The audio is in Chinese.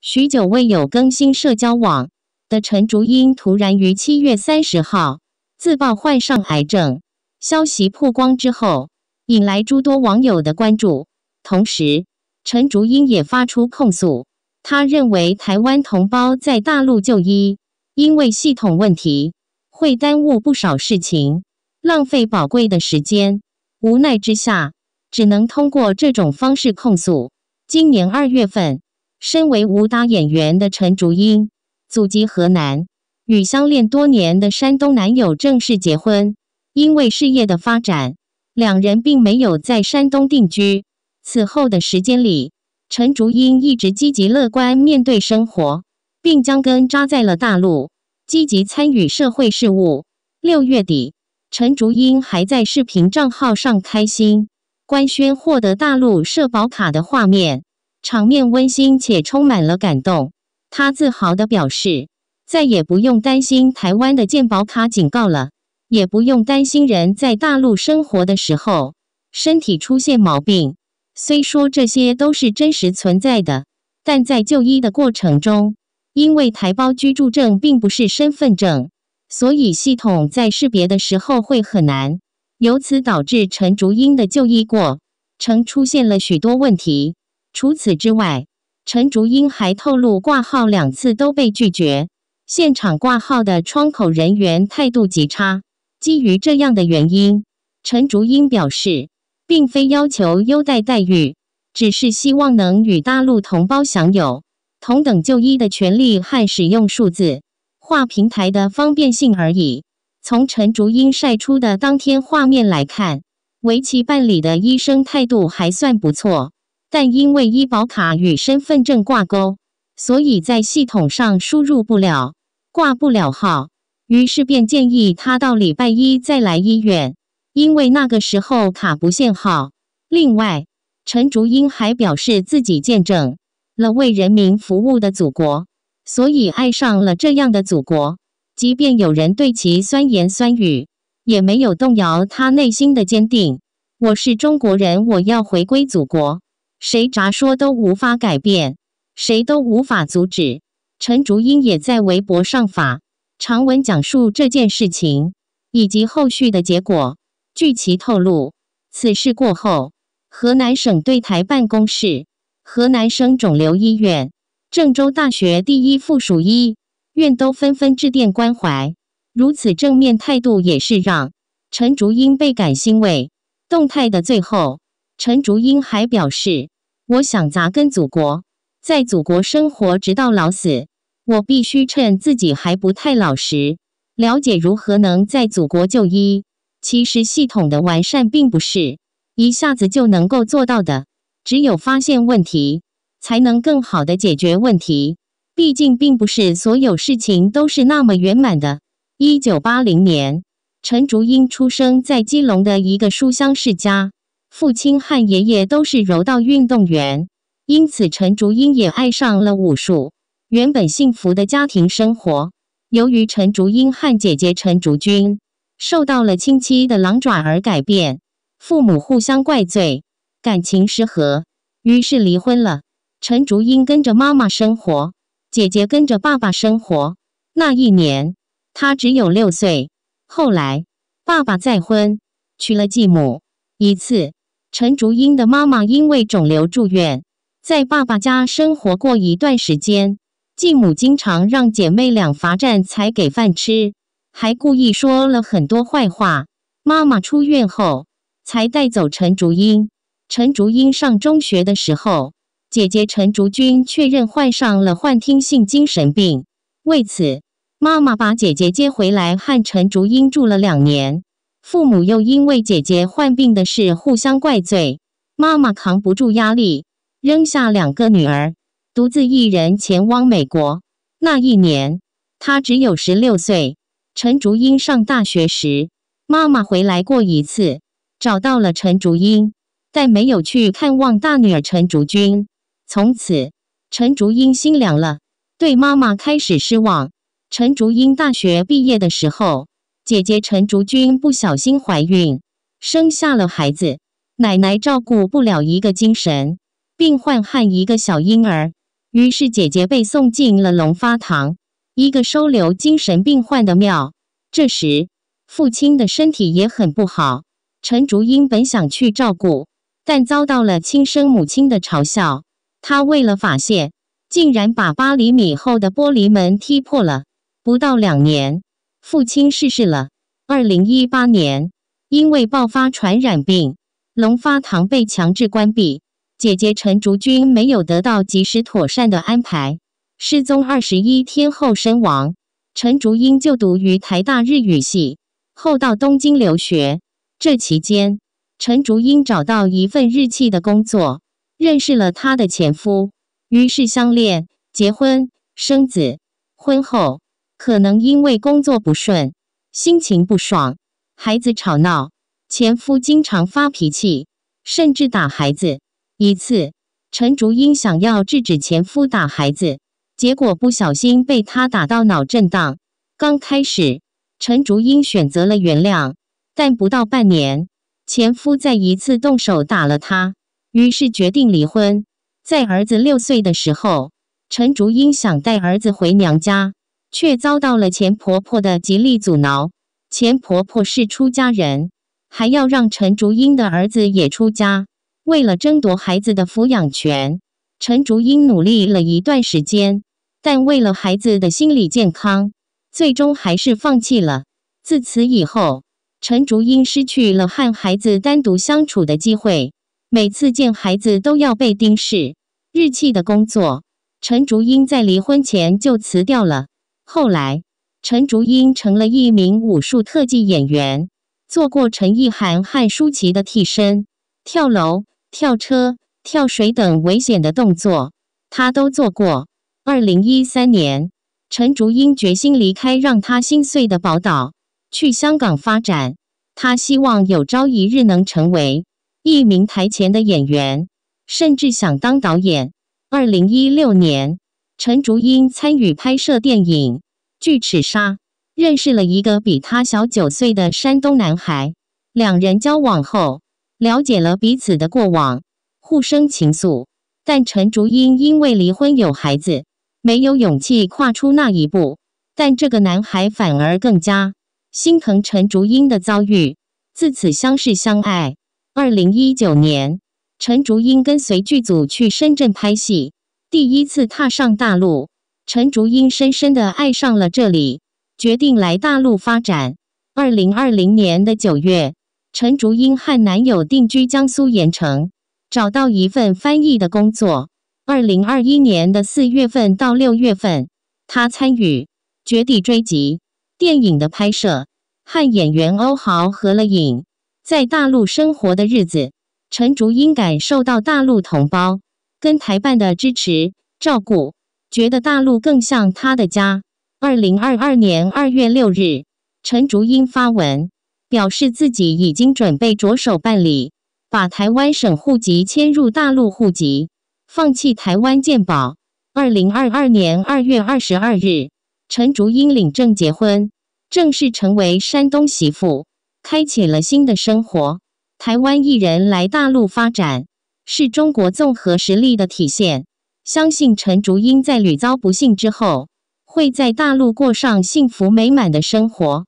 许久未有更新社交网的陈竹英，突然于七月三十号自曝患上癌症。消息曝光之后，引来诸多网友的关注。同时，陈竹英也发出控诉，他认为台湾同胞在大陆就医，因为系统问题会耽误不少事情，浪费宝贵的时间。无奈之下，只能通过这种方式控诉。今年二月份。身为武打演员的陈竹英，祖籍河南，与相恋多年的山东男友正式结婚。因为事业的发展，两人并没有在山东定居。此后的时间里，陈竹英一直积极乐观面对生活，并将根扎在了大陆，积极参与社会事务。六月底，陈竹英还在视频账号上开心官宣获得大陆社保卡的画面。场面温馨且充满了感动。他自豪地表示：“再也不用担心台湾的健保卡警告了，也不用担心人在大陆生活的时候身体出现毛病。”虽说这些都是真实存在的，但在就医的过程中，因为台胞居住证并不是身份证，所以系统在识别的时候会很难，由此导致陈竹英的就医过程出现了许多问题。除此之外，陈竹英还透露，挂号两次都被拒绝，现场挂号的窗口人员态度极差。基于这样的原因，陈竹英表示，并非要求优待待遇，只是希望能与大陆同胞享有同等就医的权利和使用数字化平台的方便性而已。从陈竹英晒出的当天画面来看，为其办理的医生态度还算不错。但因为医保卡与身份证挂钩，所以在系统上输入不了，挂不了号。于是便建议他到礼拜一再来医院，因为那个时候卡不限号。另外，陈竹英还表示自己见证了为人民服务的祖国，所以爱上了这样的祖国。即便有人对其酸言酸语，也没有动摇他内心的坚定。我是中国人，我要回归祖国。谁咋说都无法改变，谁都无法阻止。陈竹英也在微博上发长文讲述这件事情以及后续的结果。据其透露，此事过后，河南省对台办公室、河南省肿瘤医院、郑州大学第一附属医院都纷纷致电关怀。如此正面态度也是让陈竹英倍感欣慰。动态的最后。陈竹英还表示：“我想扎根祖国，在祖国生活直到老死。我必须趁自己还不太老实，了解如何能在祖国就医。其实，系统的完善并不是一下子就能够做到的，只有发现问题，才能更好的解决问题。毕竟，并不是所有事情都是那么圆满的。”一九八零年，陈竹英出生在基隆的一个书香世家。父亲和爷爷都是柔道运动员，因此陈竹英也爱上了武术。原本幸福的家庭生活，由于陈竹英和姐姐陈竹君受到了亲戚的狼爪而改变，父母互相怪罪，感情失和，于是离婚了。陈竹英跟着妈妈生活，姐姐跟着爸爸生活。那一年，她只有六岁。后来，爸爸再婚，娶了继母一次。陈竹英的妈妈因为肿瘤住院，在爸爸家生活过一段时间。继母经常让姐妹俩罚站才给饭吃，还故意说了很多坏话。妈妈出院后才带走陈竹英。陈竹英上中学的时候，姐姐陈竹君确认患上了幻听性精神病，为此妈妈把姐姐接回来和陈竹英住了两年。父母又因为姐姐患病的事互相怪罪，妈妈扛不住压力，扔下两个女儿，独自一人前往美国。那一年，她只有十六岁。陈竹英上大学时，妈妈回来过一次，找到了陈竹英，但没有去看望大女儿陈竹君。从此，陈竹英心凉了，对妈妈开始失望。陈竹英大学毕业的时候。姐姐陈竹君不小心怀孕，生下了孩子，奶奶照顾不了一个精神病患和一个小婴儿，于是姐姐被送进了龙发堂，一个收留精神病患的庙。这时，父亲的身体也很不好。陈竹英本想去照顾，但遭到了亲生母亲的嘲笑。他为了发泄，竟然把八厘米厚的玻璃门踢破了。不到两年。父亲逝世了。二零一八年，因为爆发传染病，龙发堂被强制关闭。姐姐陈竹君没有得到及时妥善的安排，失踪二十一天后身亡。陈竹英就读于台大日语系，后到东京留学。这期间，陈竹英找到一份日企的工作，认识了他的前夫，于是相恋、结婚、生子。婚后。可能因为工作不顺，心情不爽，孩子吵闹，前夫经常发脾气，甚至打孩子。一次，陈竹英想要制止前夫打孩子，结果不小心被他打到脑震荡。刚开始，陈竹英选择了原谅，但不到半年，前夫再一次动手打了她，于是决定离婚。在儿子六岁的时候，陈竹英想带儿子回娘家。却遭到了钱婆婆的极力阻挠。钱婆婆是出家人，还要让陈竹英的儿子也出家。为了争夺孩子的抚养权，陈竹英努力了一段时间，但为了孩子的心理健康，最终还是放弃了。自此以后，陈竹英失去了和孩子单独相处的机会，每次见孩子都要被盯视。日气的工作，陈竹英在离婚前就辞掉了。后来，陈竹英成了一名武术特技演员，做过陈意涵、汉舒淇的替身，跳楼、跳车、跳水等危险的动作，他都做过。二零一三年，陈竹英决心离开让他心碎的宝岛，去香港发展。他希望有朝一日能成为一名台前的演员，甚至想当导演。二零一六年。陈竹英参与拍摄电影《巨齿鲨》，认识了一个比他小九岁的山东男孩。两人交往后，了解了彼此的过往，互生情愫。但陈竹英因为离婚有孩子，没有勇气跨出那一步。但这个男孩反而更加心疼陈竹英的遭遇，自此相识相爱。二零一九年，陈竹英跟随剧组去深圳拍戏。第一次踏上大陆，陈竹英深深的爱上了这里，决定来大陆发展。二零二零年的九月，陈竹英和男友定居江苏盐城，找到一份翻译的工作。二零二一年的四月份到六月份，他参与《绝地追击》电影的拍摄，和演员欧豪合了影。在大陆生活的日子，陈竹英感受到大陆同胞。跟台办的支持照顾，觉得大陆更像他的家。二零二二年二月六日，陈竹英发文表示自己已经准备着手办理，把台湾省户籍迁入大陆户籍，放弃台湾健保。二零二二年二月二十二日，陈竹英领证结婚，正式成为山东媳妇，开启了新的生活。台湾艺人来大陆发展。是中国综合实力的体现。相信陈竹英在屡遭不幸之后，会在大陆过上幸福美满的生活。